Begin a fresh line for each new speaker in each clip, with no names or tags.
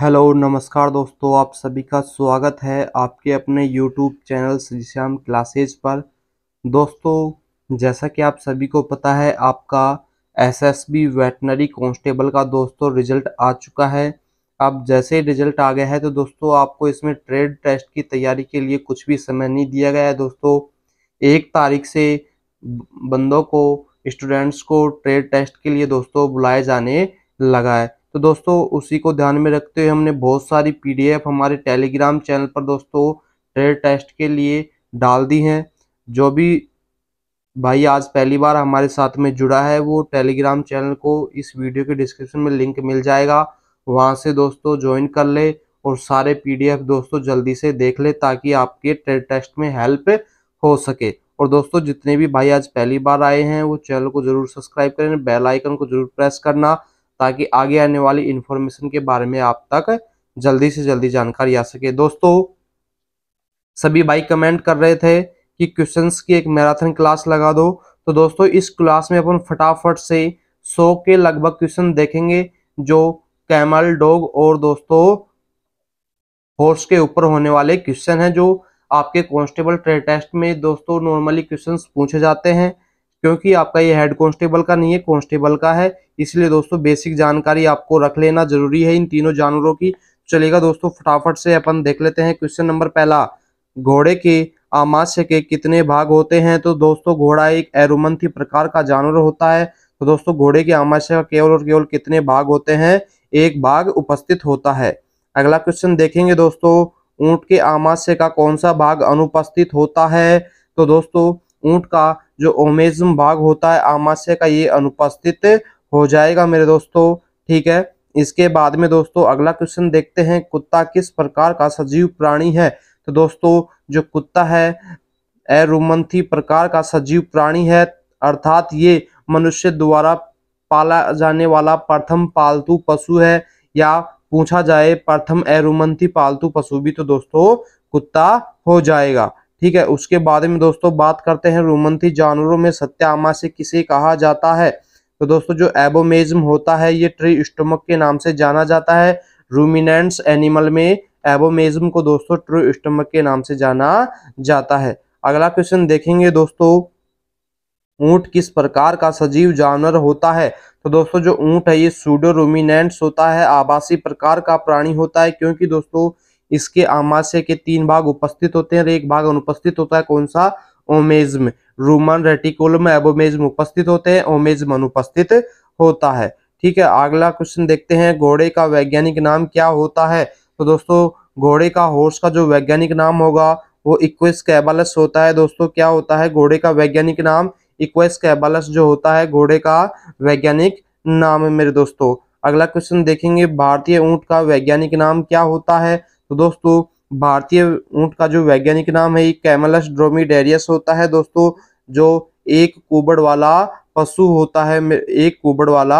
hello नमस्कार दोस्तों आप सभी का स्वागत है आपके अपने यूट्यूब चैनल श्रीश्याम क्लासेज पर दोस्तों जैसा कि आप सभी को पता है आपका एसएसबी वेटनरी कांस्टेबल का दोस्तों रिजल्ट आ चुका है अब जैसे ही रिजल्ट आ गया है तो दोस्तों आपको इसमें ट्रेड टेस्ट की तैयारी के लिए कुछ भी समय नहीं दिया गया है दोस्तों एक तारीख से बंदों को स्टूडेंट्स को ट्रेड टेस्ट के लिए दोस्तों बुलाए जाने लगा है तो दोस्तों उसी को ध्यान में रखते हुए हमने बहुत सारी पीडीएफ हमारे टेलीग्राम चैनल पर दोस्तों ट्रेड टेस्ट के लिए डाल दी हैं जो भी भाई आज पहली बार हमारे साथ में जुड़ा है वो टेलीग्राम चैनल को इस वीडियो के डिस्क्रिप्शन में लिंक मिल जाएगा वहाँ से दोस्तों ज्वाइन कर ले और सारे पीडीएफ दोस्तों जल्दी से देख ले ताकि आपके ट्रेड टेस्ट में हेल्प हो सके और दोस्तों जितने भी भाई आज पहली बार आए हैं वो चैनल को जरूर सब्सक्राइब करें बेल आइकन को जरूर प्रेस करना ताकि आगे आने वाली इंफॉर्मेशन के बारे में आप तक जल्दी से जल्दी जानकारी आ सके दोस्तों सभी भाई कमेंट कर रहे थे कि क्वेश्चंस की एक मैराथन क्लास लगा दो तो दोस्तों इस क्लास में अपन फटाफट से 100 के लगभग क्वेश्चन देखेंगे जो कैमल डॉग और दोस्तों हॉर्स के ऊपर होने वाले क्वेश्चन हैं जो आपके कॉन्स्टेबल ट्रेड टेस्ट में दोस्तों नॉर्मली क्वेश्चंस पूछे जाते हैं क्योंकि आपका ये हेड कांस्टेबल का नहीं है कांस्टेबल का है इसलिए दोस्तों बेसिक जानकारी आपको रख लेना जरूरी है इन तीनों जानवरों की तो चलेगा दोस्तों फटाफट से अपन देख लेते हैं क्वेश्चन नंबर पहला घोड़े के आमाश्य के कितने भाग होते हैं तो दोस्तों घोड़ा एक एरोमंथी प्रकार का जानवर होता है तो दोस्तों घोड़े के आमाश्य का केवल और केवल कितने भाग होते हैं एक भाग उपस्थित होता है अगला क्वेश्चन देखेंगे दोस्तों ऊंट के आमाश्य का कौन सा भाग अनुपस्थित होता है तो दोस्तों ऊंट का जो ओमेजम भाग होता है आमाशय का ये अनुपस्थित हो जाएगा मेरे दोस्तों ठीक है इसके बाद में दोस्तों अगला क्वेश्चन देखते हैं कुत्ता किस प्रकार का सजीव प्राणी है तो दोस्तों जो कुत्ता है एरोमंथी प्रकार का सजीव प्राणी है अर्थात ये मनुष्य द्वारा पाला जाने वाला प्रथम पालतू पशु है या पूछा जाए प्रथम एरोमंथी पालतू पशु भी तो दोस्तों कुत्ता हो जाएगा ठीक है उसके बारे में दोस्तों बात करते हैं रोमंथी जानवरों में सत्यामा से किसे कहा जाता है तो दोस्तों जो एबोमेजम होता है ये ट्री स्टोमक के नाम से जाना जाता है रूमिनेंट्स एनिमल में एबोमेजम को दोस्तों ट्रू स्टोमक के नाम से जाना जाता है अगला क्वेश्चन देखेंगे दोस्तों ऊंट किस प्रकार का सजीव जानवर होता है तो दोस्तों जो ऊंट है ये सूडो रोमिनेंट्स होता है आवासीय प्रकार का प्राणी होता है क्योंकि दोस्तों इसके आमाशय के तीन भाग उपस्थित होते हैं और एक भाग अनुपस्थित होता है कौन सा ओमेज्म रूमन रेटिकुलम एबोमेज्म उपस्थित होते हैं ओमेज्म अनुपस्थित होता है ठीक है अगला क्वेश्चन देखते हैं घोड़े का वैज्ञानिक नाम क्या होता है तो दोस्तों घोड़े का हॉर्स का जो वैज्ञानिक नाम होगा वो इक्वेस कैबालस होता है दोस्तों क्या होता है घोड़े का वैज्ञानिक नाम इक्वेस कैबालस जो होता है घोड़े का वैज्ञानिक नाम है मेरे दोस्तों अगला क्वेश्चन देखेंगे भारतीय ऊंट का वैज्ञानिक नाम क्या होता है तो दोस्तों भारतीय ऊंट का जो वैज्ञानिक नाम है कैमलस डेरियस होता है दोस्तों जो एक कुबड़ वाला पशु होता है एक कुबड़ वाला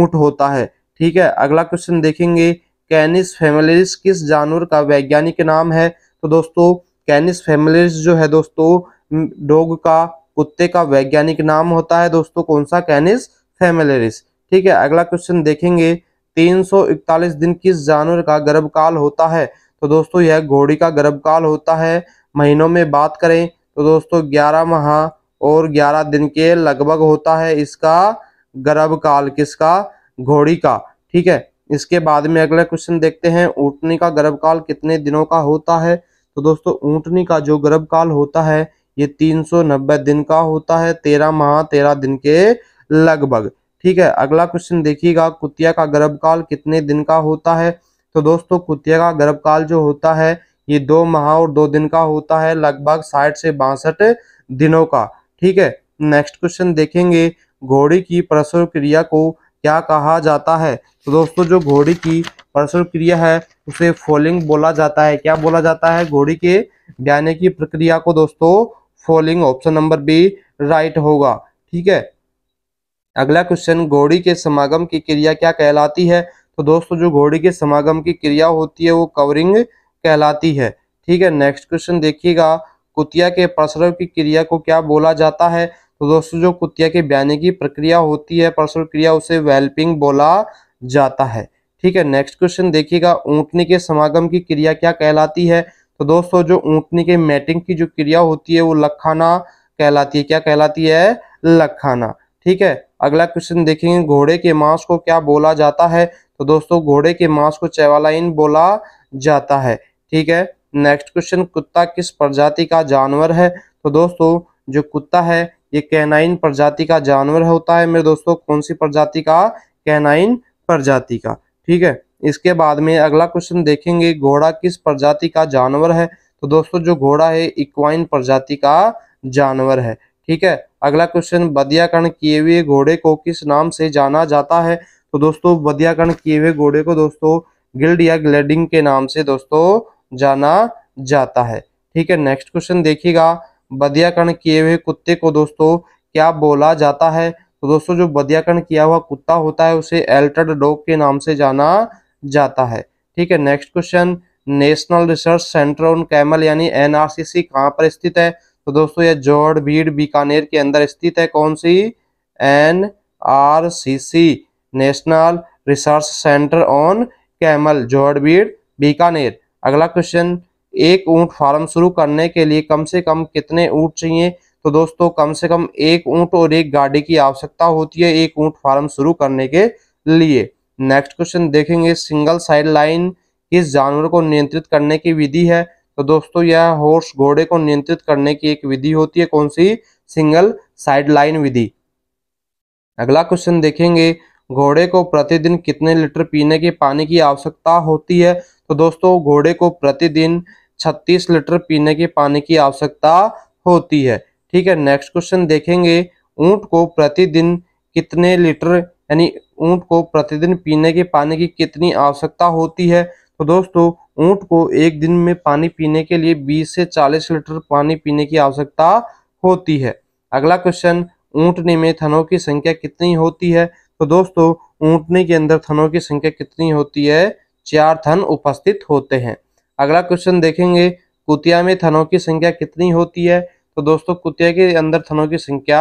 ऊंट होता है ठीक है अगला क्वेश्चन देखेंगे कैनिस फेमिलिस किस जानवर का वैज्ञानिक नाम है तो दोस्तों कैनिस फेमिलिस जो है दोस्तों डोग का कुत्ते का वैज्ञानिक नाम होता है दोस्तों कौन सा कैनिस फेमिलिस ठीक है अगला क्वेश्चन देखेंगे 341 दिन किस जानवर का गर्भकाल होता है तो दोस्तों यह घोड़ी का गर्भकाल होता है महीनों में बात करें तो दोस्तों ग्यारह माह और ग्यारह दिन के लगभग होता है इसका गर्भकाल किसका घोड़ी का ठीक है इसके बाद में अगला क्वेश्चन देखते हैं ऊँटनी का गर्भकाल कितने दिनों का होता है तो दोस्तों ऊँटनी का जो गर्भकाल होता है ये 390 दिन का होता है 13 माह 13 दिन के लगभग ठीक है अगला क्वेश्चन देखिएगा कुतिया का गर्भकाल कितने दिन का होता है तो दोस्तों कुतिया का गर्भकाल जो होता है ये दो माह और दो दिन का होता है लगभग साठ से बासठ दिनों का ठीक है नेक्स्ट क्वेश्चन देखेंगे घोड़ी की प्रसव क्रिया को क्या कहा जाता है तो दोस्तों जो घोड़ी की प्रसव क्रिया है उसे फोलिंग बोला जाता है क्या बोला जाता है घोड़ी के ब्याने की प्रक्रिया को दोस्तों following option number B right होगा ठीक है अगला क्वेश्चन घोड़ी के समागम की क्रिया क्या कहलाती है तो दोस्तों जो घोड़ी के समागम की क्रिया होती है वो कवरिंग कहलाती है ठीक है नेक्स्ट क्वेश्चन देखिएगा कुतिया के प्रसव की क्रिया को क्या बोला जाता है तो दोस्तों जो कुतिया के ब्याने की प्रक्रिया होती है प्रसव क्रिया उसे वेल्पिंग बोला जाता है ठीक है नेक्स्ट क्वेश्चन देखिएगा ऊँटनी के समागम की क्रिया क्या कहलाती है तो दोस्तों जो ऊँटनी के मैटिंग की जो क्रिया होती है वो लखाना कहलाती है क्या कहलाती है लखाना ठीक है अगला क्वेश्चन देखेंगे घोड़े के मांस को क्या बोला जाता है तो दोस्तों घोड़े के मांस को चेवालाइन बोला जाता है ठीक है नेक्स्ट क्वेश्चन कुत्ता किस प्रजाति का जानवर है तो दोस्तों जो कुत्ता है ये कैनाइन प्रजाति का जानवर होता है मेरे दोस्तों कौन सी प्रजाति का कैनाइन प्रजाति का ठीक है इसके बाद में अगला क्वेश्चन देखेंगे घोड़ा किस प्रजाति का जानवर है तो दोस्तों जो घोड़ा है इक्वाइन प्रजाति का जानवर है ठीक है अगला क्वेश्चन बदियाकरण किए हुए घोड़े को किस नाम से जाना जाता है तो दोस्तों बदियाकरण किए हुए घोड़े को दोस्तों गिल्ड या ग्लेडिंग के नाम से दोस्तों जाना जाता है ठीक है नेक्स्ट क्वेश्चन देखिएगा बदियाकरण किए हुए कुत्ते को दोस्तों क्या बोला जाता है तो दोस्तों जो बदियाकरण किया हुआ कुत्ता होता है उसे एल्टर्ड डॉग के नाम से जाना जाता है ठीक है next question national research centre on camel यानी एनआरसीसी कहाँ पर स्थित है तो दोस्तों यह जोड़ भीड़ बीकानेर के अंदर स्थित है कौन सी N R C C national research centre on camel Jorbeer Bikaner अगला क्वेश्चन एक ऊंट फार्म शुरू करने के लिए कम से कम कितने ऊंट चाहिए तो दोस्तों कम से कम एक ऊंट और एक गाड़ी की आवश्यकता होती है एक ऊंट फार्म शुरू करने के लिए नेक्स्ट क्वेश्चन देखेंगे सिंगल साइड लाइन किस जानवर को नियंत्रित करने की विधि है तो दोस्तों यह हॉर्स घोड़े को नियंत्रित करने की एक विधि होती है कौन सी सिंगल साइड लाइन विधि अगला क्वेश्चन देखेंगे घोड़े को प्रतिदिन कितने लीटर पीने के पानी की आवश्यकता होती है तो दोस्तों घोड़े को प्रतिदिन 36 लीटर पीने के पानी की आवश्यकता होती है ठीक है नेक्स्ट क्वेश्चन देखेंगे ऊंट को प्रतिदिन कितने लीटर यानी ऊंट को प्रतिदिन पीने के पानी की कितनी आवश्यकता होती है तो दोस्तों ऊंट को एक दिन में पानी पीने के लिए 20 से 40 लीटर पानी पीने की आवश्यकता होती है अगला क्वेश्चन में थनों की संख्या कितनी होती है तो दोस्तों ऊँटनी के अंदर थनों की संख्या कितनी होती है चार थन उपस्थित होते हैं अगला क्वेश्चन देखेंगे कुतिया में थनों की संख्या कितनी होती है तो दोस्तों कुतिया के अंदर थनों की संख्या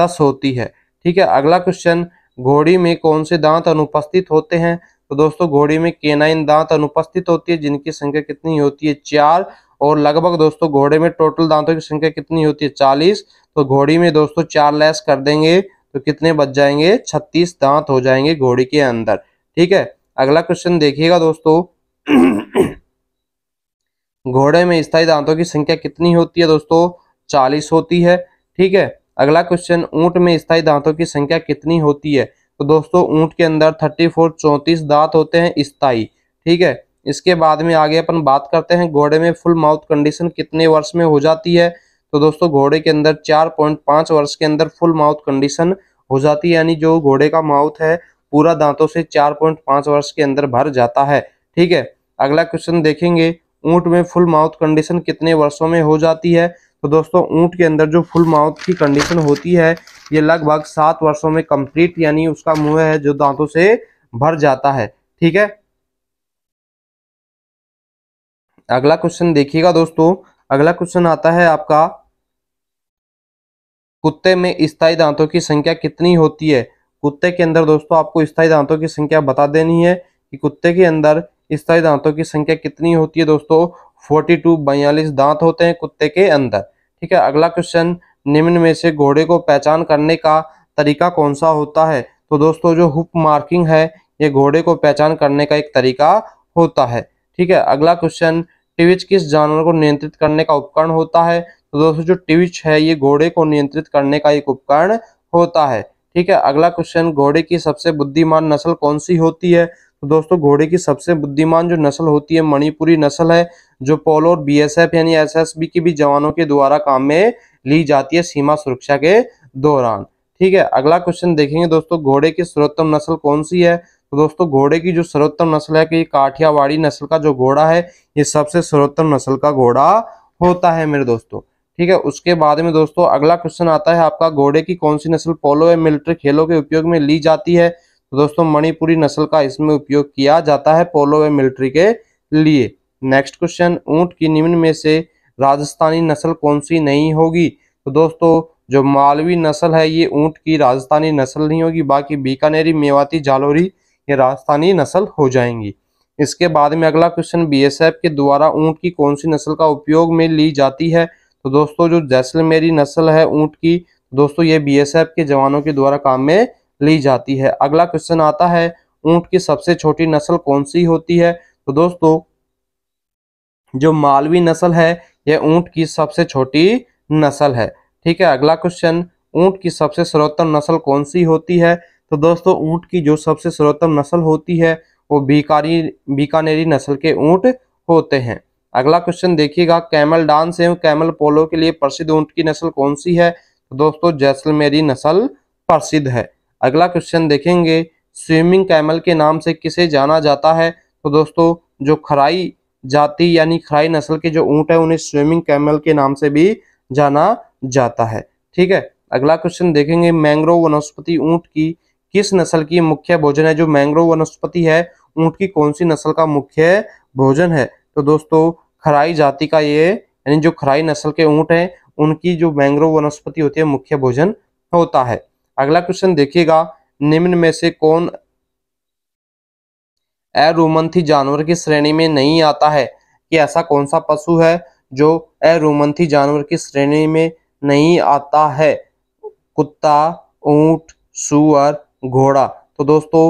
दस होती है ठीक है अगला क्वेश्चन घोड़ी में कौन से दांत अनुपस्थित होते हैं तो दोस्तों घोड़ी में केनाइन दांत अनुपस्थित होती है जिनकी संख्या कितनी होती है चार और लगभग दोस्तों घोड़े में टोटल दांतों की संख्या कितनी होती है चालीस तो घोड़ी में दोस्तों चार लेस कर देंगे तो कितने बच जाएंगे छत्तीस दांत हो जाएंगे घोड़ी के अंदर ठीक है अगला क्वेश्चन देखिएगा दोस्तों घोड़े में स्थायी दांतों की संख्या कितनी होती है दोस्तों चालीस होती है ठीक है अगला क्वेश्चन ऊंट में स्थायी दांतों की संख्या कितनी होती है तो दोस्तों ऊंट के अंदर थर्टी फोर चौंतीस दांत होते हैं स्थायी ठीक है इसके बाद में आगे अपन बात करते हैं घोड़े में फुल माउथ कंडीशन कितने वर्ष में हो जाती है तो दोस्तों घोड़े के अंदर चार पॉइंट पांच वर्ष के अंदर फुल माउथ कंडीशन हो जाती है यानी जो घोड़े का माउथ है पूरा दांतों से चार पॉइंट पांच वर्ष के अंदर भर जाता है ठीक है अगला क्वेश्चन देखेंगे ऊंट में फुल माउथ कंडीशन कितने वर्षों में हो जाती है तो दोस्तों ऊंट के अंदर जो फुल माउथ की कंडीशन होती है ये लगभग सात वर्षों में कंप्लीट यानी उसका मुंह है जो दांतों से भर जाता है ठीक है अगला क्वेश्चन देखिएगा दोस्तों अगला क्वेश्चन आता है आपका कुत्ते में स्थायी दांतों की संख्या कितनी होती है कुत्ते के अंदर दोस्तों आपको स्थायी दांतों की संख्या बता देनी है कि कुत्ते के अंदर स्थायी दांतों की संख्या कितनी होती है दोस्तों फोर्टी टू बयालीस दांत होते हैं कुत्ते के अंदर ठीक है अगला क्वेश्चन निम्न में से घोड़े को पहचान करने का तरीका कौन सा होता है तो दोस्तों जो हुप मार्किंग है ये घोड़े को पहचान करने का एक तरीका होता है ठीक है अगला क्वेश्चन टिविच किस जानवर को नियंत्रित करने का उपकरण होता है तो दोस्तों जो ट्विच है ये घोड़े को नियंत्रित करने का एक उपकरण होता है ठीक है अगला क्वेश्चन घोड़े की सबसे बुद्धिमान नस्ल कौन सी होती है तो दोस्तों घोड़े की सबसे बुद्धिमान जो नस्ल होती है मणिपुरी नस्ल है जो पोलो और बीएसएफ यानी एसएसबी की भी जवानों के द्वारा काम में ली जाती है सीमा सुरक्षा के दौरान ठीक है अगला क्वेश्चन देखेंगे दोस्तों घोड़े की सर्वोत्तम नस्ल कौन सी है तो दोस्तों घोड़े की जो सर्वोत्तम नस्ल है कि काठियावाड़ी नस्ल का जो घोड़ा है ये सबसे सर्वोत्तम नस्ल का घोड़ा होता है मेरे दोस्तों ठीक है उसके बाद में दोस्तों अगला क्वेश्चन आता है आपका घोड़े की कौन सी नस्ल पोलो या मिलिट्री खेलों के उपयोग में ली जाती है तो दोस्तों मणिपुरी नस्ल का इसमें उपयोग किया जाता है पोलो व मिलिट्री के लिए नेक्स्ट क्वेश्चन ऊंट की निम्न में से राजस्थानी नस्ल कौन सी नहीं होगी तो दोस्तों जो मालवी नस्ल है ये ऊंट की राजस्थानी नस्ल नहीं होगी बाकी बीकानेरी मेवाती जालोरी ये राजस्थानी नस्ल हो जाएंगी इसके बाद में अगला क्वेश्चन बीएसएफ के द्वारा ऊंट की कौन सी नस्ल का उपयोग में ली जाती है तो दोस्तों जो जैसलमेरी नस्ल है ऊंट की तो दोस्तों ये बीएसएफ के जवानों के द्वारा काम में ली जाती है अगला क्वेश्चन आता है ऊंट की सबसे छोटी नस्ल कौन सी होती है तो दोस्तों जो मालवी नस्ल है यह ऊंट की सबसे छोटी नस्ल है ठीक है अगला क्वेश्चन ऊंट की सबसे सर्वोत्तम नस्ल कौन सी होती है तो दोस्तों ऊंट की जो सबसे सर्वोत्तम नस्ल होती है वो बीकारी बीकानेरी नस्ल के ऊंट होते हैं अगला क्वेश्चन देखिएगा कैमल डांस एवं कैमल पोलो के लिए प्रसिद्ध ऊंट की नस्ल कौन सी है तो दोस्तों जैसलमेरी नस्ल प्रसिद्ध है अगला क्वेश्चन देखेंगे स्विमिंग कैमल के नाम से किसे जाना जाता है तो दोस्तों जो खराई जाति यानी खराई नस्ल के जो ऊँट है उन्हें स्विमिंग कैमल के नाम से भी जाना जाता है ठीक है अगला क्वेश्चन देखेंगे मैंग्रोव वनस्पति ऊँट की किस नस्ल की मुख्य भोजन है जो मैंग्रोव वनस्पति है ऊँट की कौन सी नस्ल का मुख्य भोजन है तो दोस्तों खराई जाति का ये यानी जो खराई नस्ल के ऊँट हैं उनकी जो मैंग्रोव वनस्पति होती है मुख्य भोजन होता है अगला क्वेश्चन देखिएगा निम्न में से कौन अरोमंथी जानवर की श्रेणी में नहीं आता है कि ऐसा कौन सा पशु है जो अरोमंथी जानवर की श्रेणी में नहीं आता है कुत्ता ऊंट सुअर घोड़ा तो दोस्तों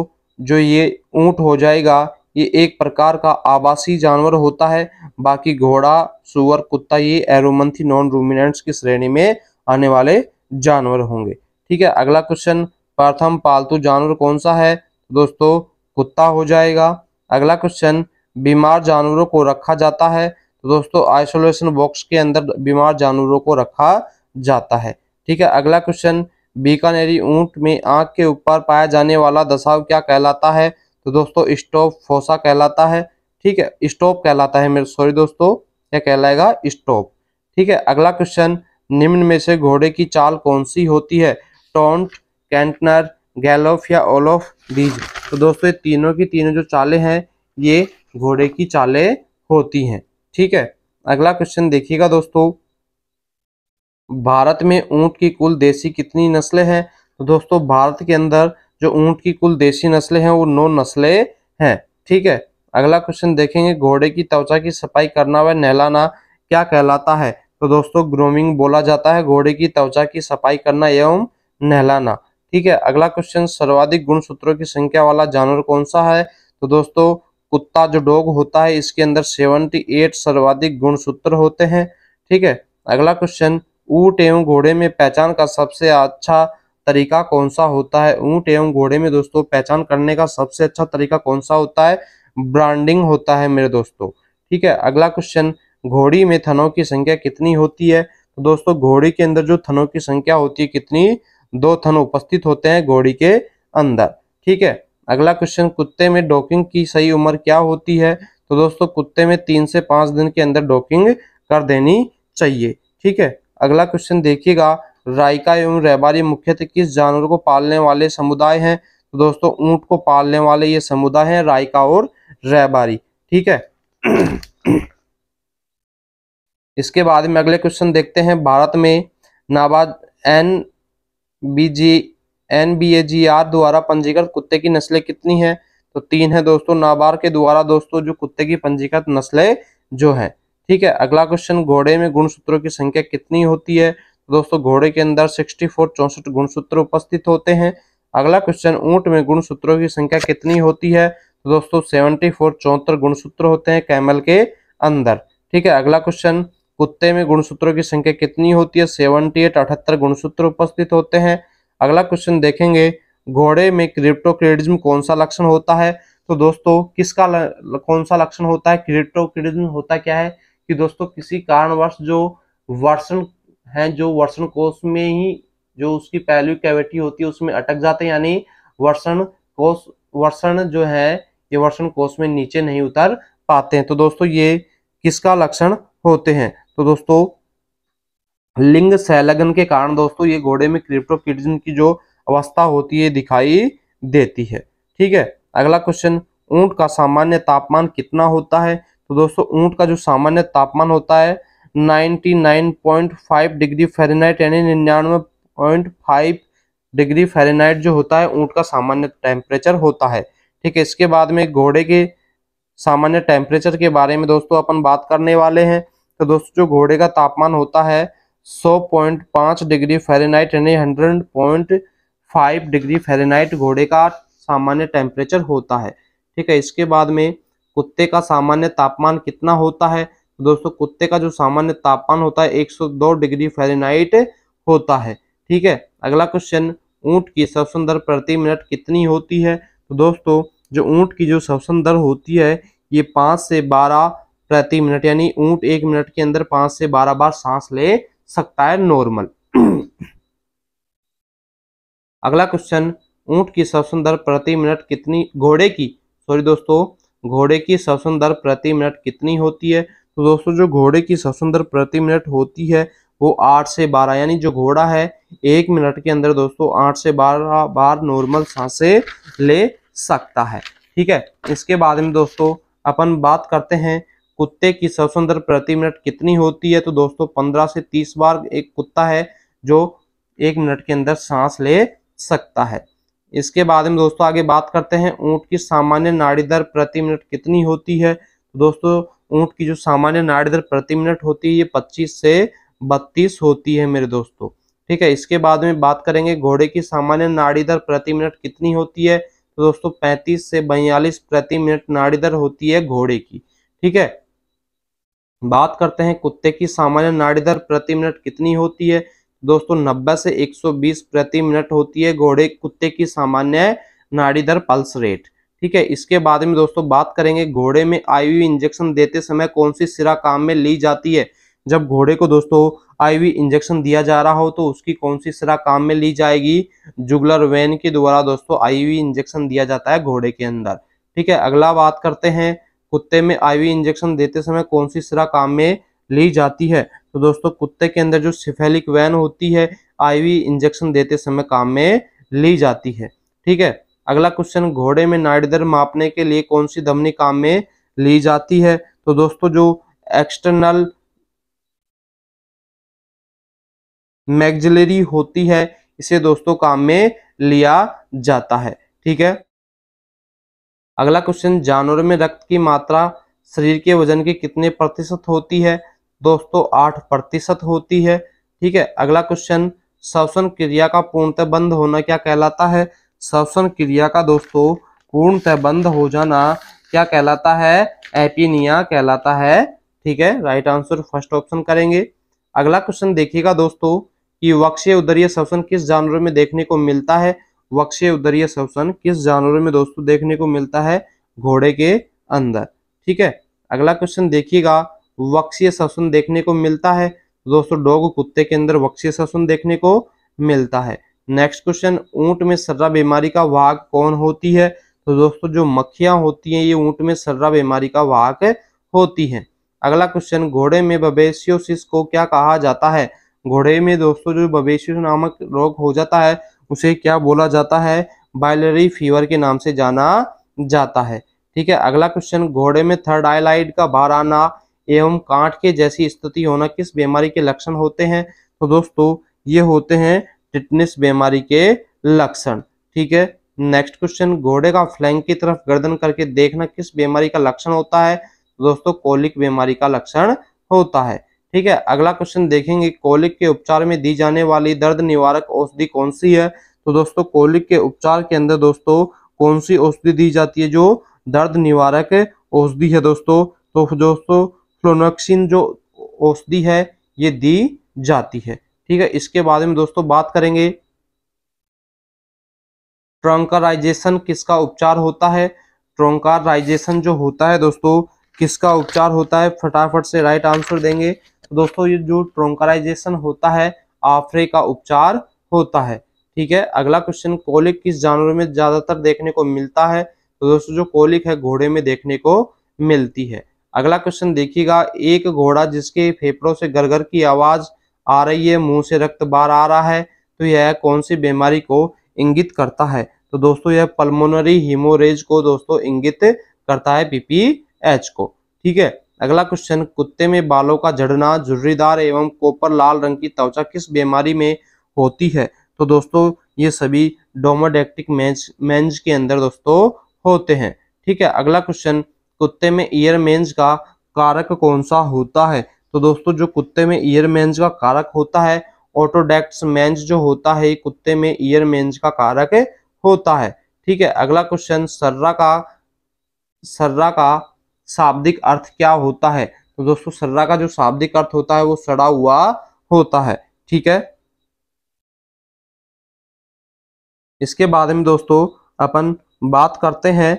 जो ये ऊंट हो जाएगा ये एक प्रकार का आवासीय जानवर होता है बाकी घोड़ा सुअर कुत्ता ये एरोमंथी नॉन रूमिनेंट्स की श्रेणी में आने वाले जानवर होंगे ठीक है अगला क्वेश्चन प्रथम पालतू जानवर कौन सा है दोस्तों कुत्ता हो जाएगा अगला क्वेश्चन बीमार जानवरों को रखा जाता है तो दोस्तों आइसोलेशन बॉक्स के अंदर बीमार जानवरों को रखा जाता है ठीक है अगला क्वेश्चन बीकानेरी ऊंट में आंख के ऊपर पाया जाने वाला दशाव क्या कहलाता है तो दोस्तों स्टॉप फोसा कहलाता है ठीक है स्टॉप कहलाता है मेरे सॉरी दोस्तों क्या कहलाएगा स्टॉप ठीक है अगला क्वेश्चन निम्न में से घोड़े की चाल कौन सी होती है टोंट कैंटनर गैलोफ या ओलोफ बीज तो दोस्तों ये तीनों की तीनों जो चालें हैं ये घोड़े की चालें होती हैं ठीक है अगला क्वेश्चन देखिएगा दोस्तों भारत में ऊंट की कुल देसी कितनी नस्लें हैं तो दोस्तों भारत के अंदर जो ऊंट की कुल देसी नस्लें हैं वो नौ नस्लें हैं ठीक है अगला क्वेश्चन देखेंगे घोड़े की त्वचा की सफाई करना व नहलाना क्या कहलाता है तो दोस्तों ग्रोमिंग बोला जाता है घोड़े की त्वचा की सफाई करना एवं नहलाना ठीक है अगला क्वेश्चन सर्वाधिक गुण सूत्रों की संख्या वाला जानवर कौन सा है तो दोस्तों कुत्ता जो डॉग होता है इसके अंदर 78 सर्वाधिक गुणसूत्र होते हैं ठीक है अगला क्वेश्चन ऊट एवं घोड़े में पहचान का सबसे अच्छा तरीका कौन सा होता है ऊंट एवं घोड़े में दोस्तों पहचान करने का सबसे अच्छा तरीका कौन सा होता है ब्रांडिंग होता है मेरे दोस्तों ठीक है अगला क्वेश्चन घोड़ी में थनों की संख्या कितनी होती है तो दोस्तों घोड़ी के अंदर जो थनों की संख्या होती है कितनी दो थन उपस्थित होते हैं घोड़ी के अंदर ठीक है अगला क्वेश्चन कुत्ते में डॉकिंग की सही उम्र क्या होती है तो दोस्तों कुत्ते में तीन से पांच दिन के अंदर डॉकिंग कर देनी चाहिए ठीक है अगला क्वेश्चन देखिएगा रायका एवं रहबारी मुख्यतः किस जानवर को पालने वाले समुदाय हैं तो दोस्तों ऊंट को पालने वाले ये समुदाय हैं रायका और रहबारी ठीक है इसके बाद में अगले क्वेश्चन देखते हैं भारत में नाबाद N B G N B A G R द्वारा पंजीकृत कुत्ते की नस्लें कितनी हैं तो तीन है दोस्तों नाबार के द्वारा दोस्तों जो कुत्ते की पंजीकृत नस्लें जो है ठीक है अगला क्वेश्चन घोड़े में गुणसूत्रों की संख्या कितनी होती है तो दोस्तों घोड़े के अंदर सिक्सटी फोर चौसठ गुणसूत्र उपस्थित होते हैं अगला क्वेश्चन ऊंट में गुणसूत्रों की संख्या कितनी होती है तो दोस्तों सेवेंटी फोर चौहत्तर गुणसूत्र होते हैं कैमल के अंदर ठीक है अगला क्वेश्चन कुत्ते में गुणसूत्रों की संख्या कितनी होती है सेवनटी एट अठहत्तर गुणसूत्र उपस्थित होते हैं अगला क्वेश्चन देखेंगे घोड़े में क्रिप्टोक्रेडिज्म कौन सा लक्षण होता है तो दोस्तों किसका कौन सा लक्षण होता है क्रिप्टोक्रेडिज्म होता क्या है कि दोस्तों किसी कारणवश जो वर्षण हैं जो वर्षण कोष में ही जो उसकी पैल्विक कैविटी होती है उसमें अटक जाते हैं यानी वर्षण कोश वर्षण जो है ये वर्षण कोश में नीचे नहीं उतर पाते हैं तो दोस्तों ये किसका लक्षण होते हैं तो दोस्तों लिंग सैलगन के कारण दोस्तों ये घोड़े में क्रिप्टोकिडजन की जो अवस्था होती है दिखाई देती है ठीक है अगला क्वेश्चन ऊंट का सामान्य तापमान कितना होता है तो दोस्तों ऊंट का जो सामान्य तापमान होता है 99.5 डिग्री फ़ारेनहाइट यानी निन्यानवे पॉइंट फाइव डिग्री फ़ारेनहाइट जो होता है ऊँट का सामान्य टेम्परेचर होता है ठीक है इसके बाद में घोड़े के सामान्य टेम्परेचर के बारे में दोस्तों अपन बात करने वाले हैं तो दोस्तों जो घोड़े का तापमान होता है 100.5 डिग्री फ़ारेनहाइट यानी 100.5 डिग्री फ़ारेनहाइट घोड़े का सामान्य टेम्परेचर होता है ठीक है इसके बाद में कुत्ते का सामान्य तापमान कितना होता है तो दोस्तों कुत्ते का जो सामान्य तापमान होता है 102 डिग्री फारेनहाइट होता है ठीक है अगला क्वेश्चन ऊंट की श्वसन दर प्रति मिनट कितनी होती है तो दोस्तों जो ऊंट की जो श्वसन दर होती है ये पाँच से बारह प्रति मिनट यानी ऊंट एक मिनट के अंदर पाँच से बारह बार सांस ले सकता है नॉर्मल अगला क्वेश्चन ऊंट की श्वसन दर प्रति मिनट कितनी घोड़े की सॉरी दोस्तों घोड़े की श्वसन दर प्रति मिनट कितनी होती है तो दोस्तों जो घोड़े की स्वसुंदर प्रति मिनट होती है वो आठ से बारह यानी जो घोड़ा है एक मिनट के अंदर दोस्तों आठ से बारह बार नॉर्मल सांसें ले सकता है ठीक है इसके बाद में दोस्तों अपन बात करते हैं कुत्ते की स्वसुंदर प्रति मिनट कितनी होती है तो दोस्तों पंद्रह से तीस बार एक कुत्ता है जो एक मिनट के अंदर सांस ले सकता है इसके बाद में दोस्तों आगे बात करते हैं ऊँट की सामान्य नाड़ी दर प्रति मिनट कितनी होती है तो दोस्तों ऊंट की जो सामान्य नाड़ी दर प्रति मिनट होती है ये पच्चीस से बत्तीस होती है मेरे दोस्तों ठीक है इसके बाद में बात करेंगे घोड़े की सामान्य नाड़ी दर प्रति मिनट कितनी होती है तो दोस्तों पैंतीस से बयालीस प्रति मिनट नाड़ी दर होती है घोड़े की ठीक है बात करते हैं कुत्ते की सामान्य नाड़ी दर प्रति मिनट कितनी होती है दोस्तों नब्बे से 120 प्रति मिनट होती है घोड़े कुत्ते की सामान्य नाड़ी दर पल्स रेट ठीक है इसके बाद में दोस्तों बात करेंगे घोड़े में आईवी इंजेक्शन देते समय कौन सी सिरा काम में ली जाती है जब घोड़े को दोस्तों आईवी इंजेक्शन दिया जा रहा हो तो उसकी कौन सी सिरा काम में ली जाएगी जुगलर वेन के द्वारा दोस्तों आईवी इंजेक्शन दिया जाता है घोड़े के अंदर ठीक है अगला बात करते हैं कुत्ते में आईवी इंजेक्शन देते समय कौन सी सिरा काम में ली जाती है तो दोस्तों कुत्ते के अंदर जो सिफेलिक वैन होती है आईवी इंजेक्शन देते समय काम में ली जाती है ठीक है अगला क्वेश्चन घोड़े में दर मापने के लिए कौन सी धमनी काम में ली जाती है तो दोस्तों जो एक्सटर्नल मैगजलरी होती है इसे दोस्तों काम में लिया जाता है ठीक है अगला क्वेश्चन जानवर में रक्त की मात्रा शरीर के वजन के कितने प्रतिशत होती है दोस्तों आठ प्रतिशत होती है ठीक है अगला क्वेश्चन श्वसन क्रिया का पूर्णतः बंद होना क्या कहलाता है श्वसन क्रिया का दोस्तों पूर्णतः बंद हो जाना क्या कहलाता है एपिनिया कहलाता है ठीक है राइट आंसर फर्स्ट ऑप्शन करेंगे अगला क्वेश्चन देखिएगा दोस्तों कि वक्षीय उदरीय श्वसन किस जानवर में देखने को मिलता है वक्षीय उदरीय श्वसन किस जानवर में दोस्तों देखने को मिलता है घोड़े के अंदर ठीक है अगला क्वेश्चन देखिएगा वक्षीय श्वसन देखने को मिलता है दोस्तों डॉग कुत्ते के अंदर वक्षीय श्वसन देखने को मिलता है नेक्स्ट क्वेश्चन ऊंट में सर्रा बीमारी का वाहक कौन होती है तो दोस्तों जो मक्खियां होती हैं ये ऊंट में सर्रा बीमारी का वाहक होती हैं अगला क्वेश्चन घोड़े में बबेशियोसिस को क्या कहा जाता है घोड़े में दोस्तों जो बबेशियो नामक रोग हो जाता है उसे क्या बोला जाता है बाइलरी फीवर के नाम से जाना जाता है ठीक है अगला क्वेश्चन घोड़े में थर्ड आईलाइड का बार आना एवं कांट के जैसी स्थिति होना किस बीमारी के लक्षण होते हैं तो दोस्तों ये होते हैं टिटनेस बीमारी के लक्षण ठीक है नेक्स्ट क्वेश्चन घोड़े का फ्लैंग की तरफ गर्दन करके देखना किस बीमारी का लक्षण होता है तो दोस्तों कोलिक बीमारी का लक्षण होता है ठीक है अगला क्वेश्चन देखेंगे कोलिक के उपचार में दी जाने वाली दर्द निवारक औषधि कौन सी है तो दोस्तों कोलिक के उपचार के अंदर दोस्तों कौन सी औषधि दी जाती है जो दर्द निवारक औषधि है दोस्तों तो दोस्तों फ्लोनोक्सिन जो औषधि है ये दी जाती है ठीक है इसके बारे में दोस्तों बात करेंगे ट्रंकराइजेशन किसका उपचार होता है ट्रंकराइजेशन जो होता है दोस्तों किसका उपचार होता है फटाफट से राइट आंसर देंगे तो दोस्तों ये जो ट्रोंकराइजेशन होता है आफरे का उपचार होता है ठीक है अगला क्वेश्चन कोलिक किस जानवर में ज्यादातर देखने को मिलता है तो दोस्तों जो कोलिक है घोड़े में देखने को मिलती है अगला क्वेश्चन देखिएगा एक घोड़ा जिसके फेफड़ों से गरगर की आवाज आ रही है मुंह से रक्त बाहर आ रहा है तो यह कौन सी बीमारी को इंगित करता है तो दोस्तों यह पल्मोनरी हिमोरेज को दोस्तों इंगित करता है पीपीएच को ठीक है अगला क्वेश्चन कुत्ते में बालों का झड़ना झुर्रीदार एवं कोपर लाल रंग की त्वचा किस बीमारी में होती है तो दोस्तों ये सभी डोमोडेक्टिक मेंज मेंज के अंदर दोस्तों होते हैं ठीक है अगला क्वेश्चन कुत्ते में ईयर मेंज का कारक कौन सा होता है तो दोस्तों जो कुत्ते में ईयर मेंज का कारक होता है ऑटोडेक्स मेंज जो होता है कुत्ते में ईयर मेंज का कारक होता है ठीक है अगला क्वेश्चन सर्रा का सर्रा का शाब्दिक अर्थ क्या होता है तो दोस्तों सर्रा का जो शाब्दिक अर्थ होता है वो सड़ा हुआ होता है ठीक है इसके बाद में दोस्तों अपन बात करते हैं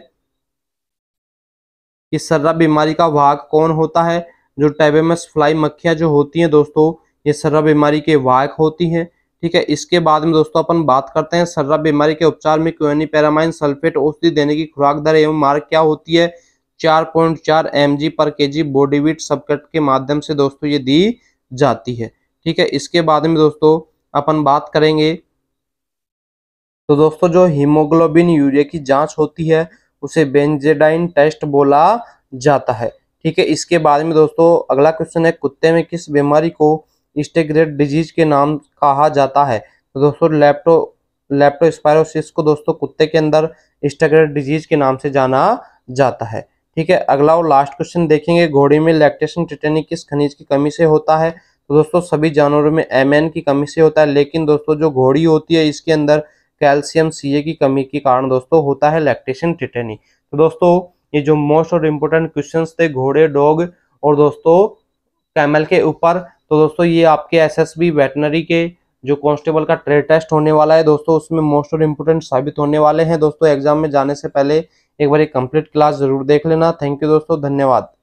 कि सर्रा बीमारी का भाग कौन होता है जो टाइबेमस फ्लाई मक्खियाँ जो होती हैं दोस्तों ये सर्रा बीमारी के वाहक होती हैं ठीक है इसके बाद में दोस्तों अपन बात करते हैं सर्रा बीमारी के उपचार में क्योनी पैरामाइन सल्फेट औषधि देने की खुराक दर एवं मार्ग क्या होती है 4.4 जी पर के जी बॉडीवीट सबकट के माध्यम से दोस्तों ये दी जाती है ठीक है इसके बाद में दोस्तों अपन बात करेंगे तो दोस्तों जो हीमोग्लोबिन यूरिया की जाँच होती है उसे बेंजेडाइन टेस्ट बोला जाता है ठीक है इसके बाद में दोस्तों अगला क्वेश्चन है कुत्ते में किस बीमारी को स्टेग्रेड डिजीज के नाम कहा जाता है तो दोस्तों लैप्टो लेप्टोस्पायरोसिस को दोस्तों कुत्ते के अंदर स्टेग्रेड डिजीज के नाम से जाना जाता है ठीक है अगला और लास्ट क्वेश्चन देखेंगे घोड़ी में लैक्टेशन टिटेनिक किस खनिज की कमी से होता है तो दोस्तों सभी जानवरों में एम की कमी से होता है लेकिन दोस्तों जो घोड़ी होती है इसके अंदर कैल्शियम सी की कमी के कारण दोस्तों होता है लैक्टेशन टिटेनिक तो दोस्तों ये जो मोस्ट और इम्पोर्टेंट क्वेश्चन थे घोड़े डॉग और दोस्तों कैमल के ऊपर तो दोस्तों ये आपके एसएसबी वेटनरी के जो कांस्टेबल का ट्रेड टेस्ट होने वाला है दोस्तों उसमें मोस्ट और इम्पोर्टेंट साबित होने वाले हैं दोस्तों एग्जाम में जाने से पहले एक बार एक कंप्लीट क्लास जरूर देख लेना थैंक यू दोस्तों धन्यवाद